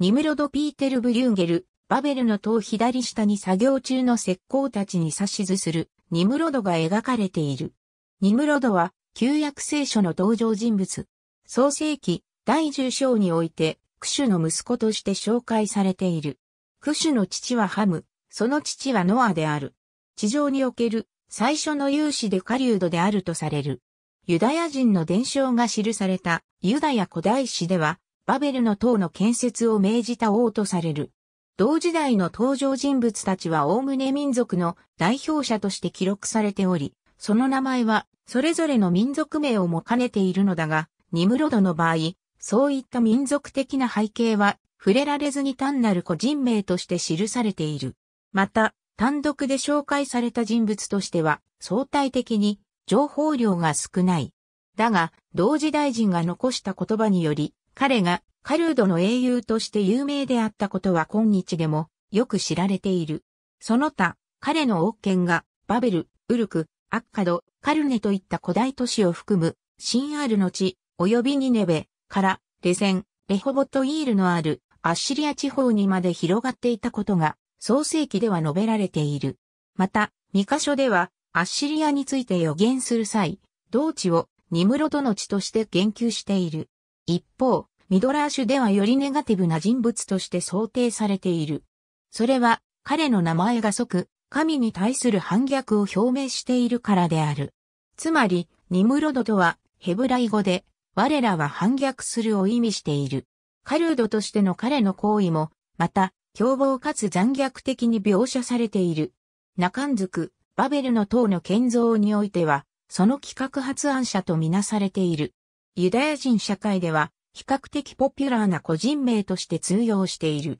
ニムロド・ピーテル・ブリューゲル、バベルの塔左下に作業中の石膏たちに指図する、ニムロドが描かれている。ニムロドは、旧約聖書の登場人物。創世記第10章において、クシュの息子として紹介されている。クシュの父はハム、その父はノアである。地上における最初の勇士でカリウドであるとされる。ユダヤ人の伝承が記されたユダヤ古代史では、バベルの塔の建設を命じた王とされる。同時代の登場人物たちは概ね民族の代表者として記録されており、その名前はそれぞれの民族名をも兼ねているのだが、ニムロドの場合、そういった民族的な背景は触れられずに単なる個人名として記されている。また、単独で紹介された人物としては相対的に情報量が少ない。だが、同時代人が残した言葉により、彼がカルードの英雄として有名であったことは今日でもよく知られている。その他、彼の王権がバベル、ウルク、アッカド、カルネといった古代都市を含むシンアールの地、及びニネベからレゼン、レホボトイールのあるアッシリア地方にまで広がっていたことが創世記では述べられている。また、2箇所ではアッシリアについて予言する際、同地をニムロドの地として言及している。一方、ミドラー種ではよりネガティブな人物として想定されている。それは、彼の名前が即、神に対する反逆を表明しているからである。つまり、ニムロドとは、ヘブライ語で、我らは反逆するを意味している。カルードとしての彼の行為も、また、凶暴かつ残虐的に描写されている。ナカンズク、バベルの塔の建造においては、その企画発案者とみなされている。ユダヤ人社会では比較的ポピュラーな個人名として通用している。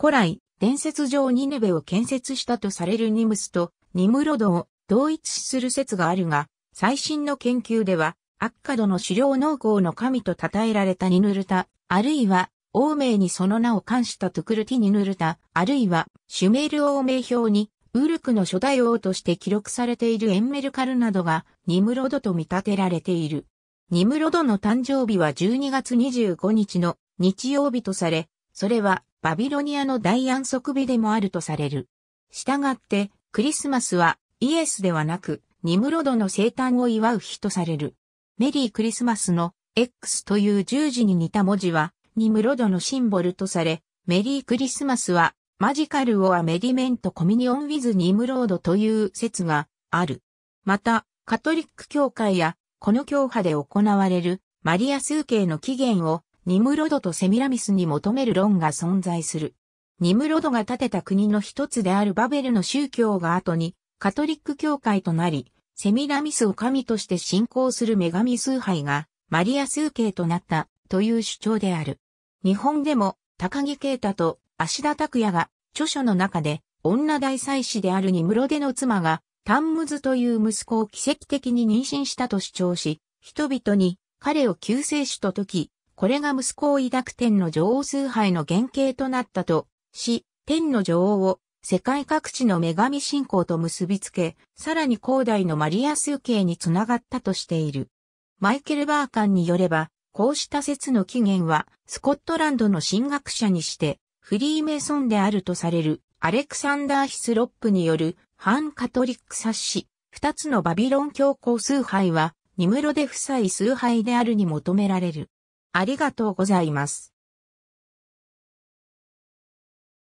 古来、伝説上ニネベを建設したとされるニムスとニムロドを同一視する説があるが、最新の研究では、アッカドの狩猟農耕の神と称えられたニヌルタ、あるいは、王名にその名を冠したトゥクルティニヌルタ、あるいは、シュメール王名表に、ウルクの初代王として記録されているエンメルカルなどが、ニムロドと見立てられている。ニムロドの誕生日は12月25日の日曜日とされ、それはバビロニアの大安息日でもあるとされる。したがって、クリスマスはイエスではなく、ニムロドの生誕を祝う日とされる。メリークリスマスの X という十字に似た文字は、ニムロドのシンボルとされ、メリークリスマスは、マジカルオアメディメントコミニオンウィズニムロードという説がある。また、カトリック教会やこの教派で行われるマリア数形の起源をニムロドとセミラミスに求める論が存在する。ニムロドが建てた国の一つであるバベルの宗教が後にカトリック教会となり、セミラミスを神として信仰する女神崇拝がマリア数形となったという主張である。日本でも高木啓太と芦田拓也が著書の中で女大祭司であるニムロデの妻がタンムズという息子を奇跡的に妊娠したと主張し、人々に彼を救世主と説き、これが息子を抱く天の女王崇拝の原型となったとし、天の女王を世界各地の女神信仰と結びつけ、さらに広大のマリア数形につながったとしている。マイケル・バーカンによれば、こうした説の起源は、スコットランドの神学者にして、フリーメイソンであるとされる、アレクサンダー・ヒスロップによる反カトリック冊子、二つのバビロン教皇崇拝は、ニムロデ夫妻崇拝であるに求められる。ありがとうございます。